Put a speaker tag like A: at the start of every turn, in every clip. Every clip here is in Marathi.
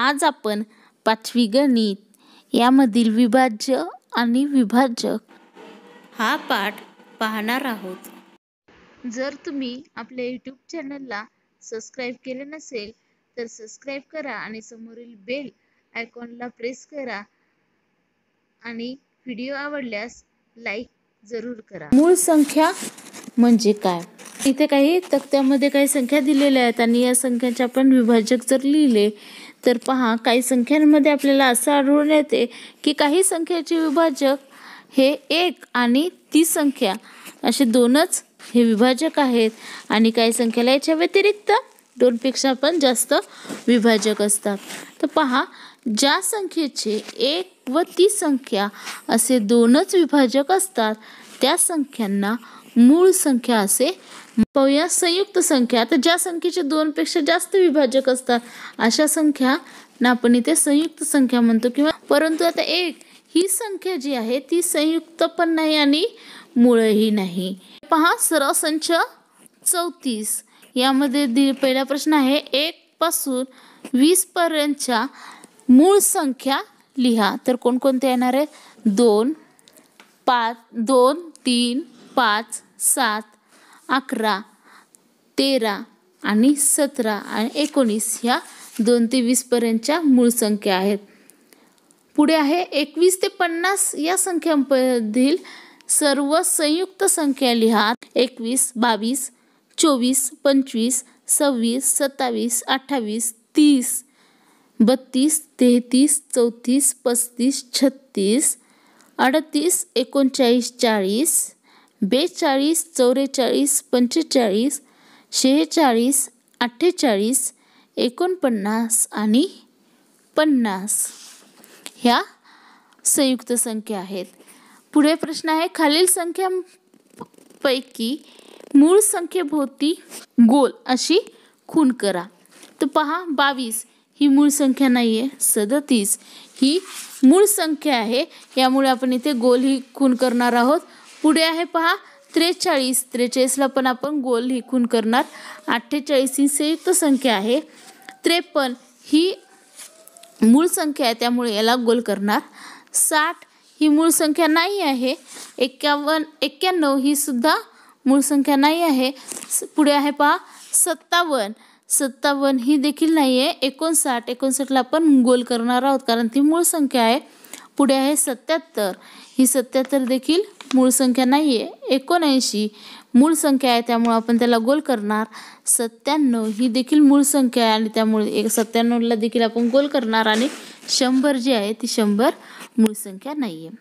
A: आज आपण पाचवी गणित यामधील विभाज्य आणि विभाजक हा पाठ पाहणार आहोत जर तुम्ही आपल्या यूट्यूब चॅनलला सबस्क्राईब केले नसेल तर सबस्क्राईब करा आणि समोरील बेल आयकॉनला प्रेस करा आणि व्हिडिओ आवडल्यास लाईक जरूर करा मूळ संख्या म्हणजे काय इथे काही तक्त्यामध्ये काही संख्या दिलेल्या आहेत आणि या संख्याचे आपण विभाजक जर लिहिले तर पहा काही संख्यांमध्ये आपल्याला असं आढळून येते की काही संख्येचे विभाजक हे एक आणि ती संख्या असे दोनच हे विभाजक आहेत आणि काही संख्याला याच्या व्यतिरिक्त दोनपेक्षा पण जास्त विभाजक असतात तर पहा ज्या संख्येचे एक व ती संख्या असे दोनच विभाजक असतात त्या संख्यांना मूळ संख्या असे पाहूया संयुक्त संख्या तर ज्या संख्येचे दोनपेक्षा जास्त विभाजक असतात अशा संख्या ना आपण इथे संयुक्त संख्या म्हणतो किंवा परंतु आता एक ही संख्या जी आहे ती संयुक्त पण नाही आणि मुळही नाही पहा सरळ संच चौतीस यामध्ये दि पहिला प्रश्न आहे एकपासून वीसपर्यंतच्या मूळ संख्या लिहा तर कोणकोणत्या येणार आहेत दोन पाच दोन तीन पाच सात अकरा तेरा आणि सतरा आणि एकोणीस ह्या दोन ते वीसपर्यंतच्या मूळ संख्या आहेत पुढे आहे एकवीस ते पन्नास या संख्यांमधील सर्व संयुक्त संख्या लिहा एकवीस बावीस चोवीस पंचवीस सव्वीस सत्तावीस अठ्ठावीस तीस बत्तीस तेहतीस चौतीस पस्तीस छत्तीस अडतीस एकोणचाळीस चाळीस बेचाळीस चौवेचाळीस पंचेचाळीस शेहेचाळीस अठ्ठेचाळीस एकोणपन्नास आणि पन्नास ह्या संयुक्त संख्या आहेत पुढे प्रश्न आहे खालील संख्यापैकी मूळ संख्येभोवती गोल अशी खून करा तर पहा बावीस ही मूळ संख्या नाही आहे सदतीस ही मूळ संख्या आहे यामुळे आपण इथे गोल ही खून करणार आहोत पुढे आहे पहा त्रेचाळीस त्रेचाळीसला पण आपण गोल ही खून करणार अठ्ठेचाळीस ही संयुक्त संख्या आहे त्रेपन्न ही मूळ संख्या आहे त्यामुळे याला गोल करणार साठ ही मूळ संख्या नाही आहे एक्क्यावन्न एक्क्याण्णव ही सुद्धा मूळ संख्या नाही आहे पुढे आहे पहा सत्तावन सत्तावन्न ही देखील नाही आहे एकोणसाठ एकोणसाठला आपण गोल करणार आहोत कारण ती मूळ संख्या आहे पुढे आहे सत्याहत्तर ही सत्याहत्तर देखील मूळ संख्या नाही आहे एकोणऐंशी मूळ संख्या आहे त्यामुळे आपण त्याला गोल करणार सत्त्याण्णव ही देखील मूळ संख्या आहे आणि त्यामुळे एक सत्त्याण्णवला देखील आपण गोल करणार आणि शंभर जी आहे ती शंभर मूळ संख्या नाही आहे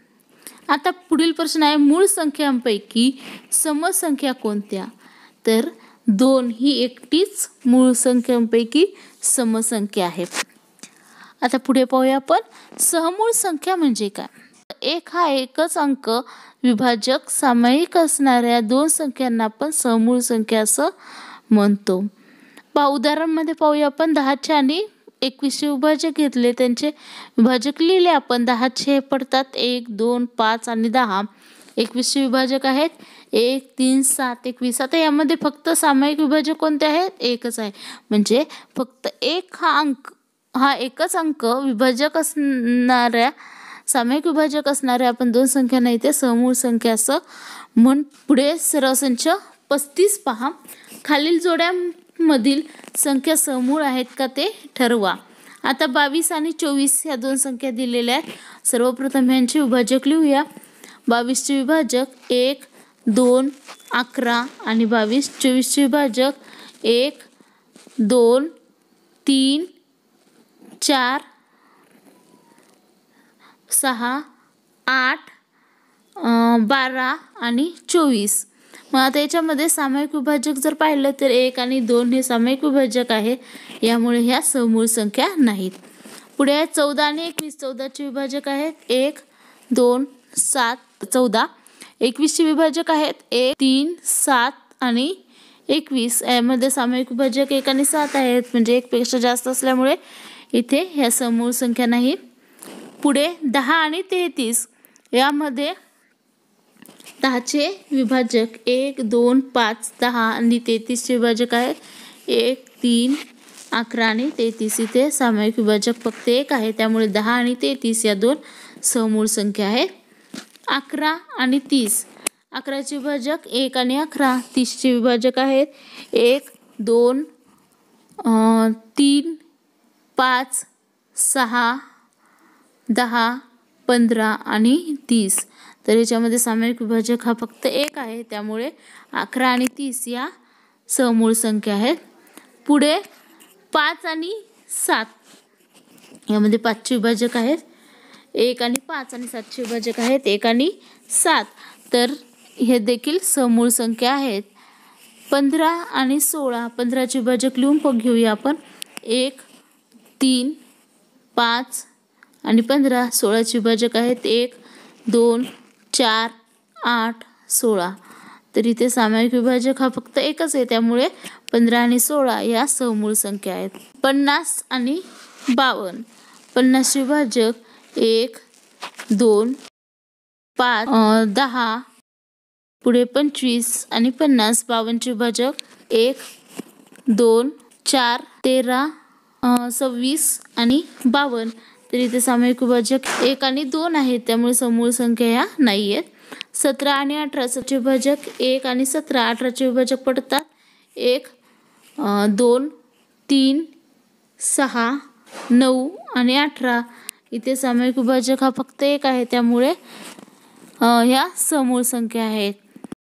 A: आता पुढील प्रश्न आहे मूळ संख्यांपैकी समसंख्या कोणत्या तर दोन ही एकटीच मूळ संख्यांपैकी समसंख्या आहे आता पुढे पाहूया आपण सहमूळ संख्या म्हणजे काय एक हा एकच अंक विभाजक सामायिक असणाऱ्या दोन संख्यांना आपण सहमूळ संख्या असं म्हणतो पा मध्ये पाहूया आपण दहाचे आणि एकवीसशे विभाजक घेतले त्यांचे विभाजक लिहिले आपण दहाचे हे पडतात एक दोन पाच आणि दहा चे विभाजक आहेत एक तीन सात एकवीस आता यामध्ये फक्त सामायिक विभाजक कोणते आहेत एकच आहे म्हणजे फक्त एक हा अंक हा एकच अंक विभाजक असणाऱ्या सामायिक विभाजक असणाऱ्या आपण दोन नाही ते समूळ संख्या असं म्हण पुढे सरसंच पस्तीस पहा खालील जोड्यांमधील संख्या समूळ आहेत का ते ठरवा आता बावीस आणि चोवीस ह्या दोन संख्या दिलेल्या आहेत सर्वप्रथम यांचे विभाजक लिहूया बावीसचे विभाजक एक दोन अकरा आणि बावीस चोवीसचे विभाजक एक दोन तीन चार सहा आठ बारा आणि चोवीस मग आता याच्यामध्ये सामायिक विभाजक जर पाहिलं तर एक आणि दोन हे सामायिक विभाजक आहे यामुळे ह्या समूळ संख्या नाहीत पुढे चौदा आणि एकवीस चौदाचे विभाजक आहेत एक दोन सात चौदा एकवीसचे विभाजक आहेत एक तीन सात आणि एकवीस यामध्ये सामूहिक विभाजक एक आणि सात आहेत म्हणजे एकपेक्षा जास्त असल्यामुळे इथे ह्या समूळ संख्या नाही पुढे दहा आणि तेहतीस यामध्ये दहाचे विभाजक एक दोन पाच दहा आणि तेहतीसचे विभाजक आहेत एक तीन अकरा आणि तेहतीस इथे सामूहिक विभाजक फक्त एक आहे त्यामुळे दहा आणि तेहतीस या दोन समूळ संख्या आहेत अकरा आणि तीस अकराचे विभाजक एक आणि अकरा तीसचे विभाजक आहेत एक दोन तीन पाच सहा दहा पंधरा आणि तीस तर याच्यामध्ये सामायिक विभाजक हा फक्त एक आहे त्यामुळे अकरा आणि तीस या समूळ संख्या आहेत पुढे पाच आणि सात यामध्ये पाचचे विभाजक आहेत एक आणि पाच आणि सातशे विभाजक आहेत एक आणि सात तर हे देखील समूळ संख्या आहेत पंधरा आणि सोळा पंधराचे विभाजक लिहून पण घेऊया आपण एक तीन पाच आणि पंधरा सोळाचे विभाजक आहेत एक दोन चार आठ सोळा तर इथे सामायिक विभाजक हा फक्त एकच आहे त्यामुळे पंधरा आणि सोळा या समूळ संख्या आहेत पन्नास आणि बावन्न पन्नास विभाजक एक दोन पाच दहा पुढे पंचवीस आणि पन्नास बावनचे विभाजक एक दोन चार तेरा सव्वीस आणि बावन तर इथे सामूहिक विभाजक एक आणि दोन आहेत त्यामुळे समूळ संख्या या नाही आहेत सतरा आणि अठराचे विभाजक एक आणि सतरा अठराचे विभाजक पडतात एक दोन तीन सहा नऊ आणि अठरा इथे सामायिक विभाजक हा फक्त एक आहे त्यामुळे ह्या समूळ संख्या आहेत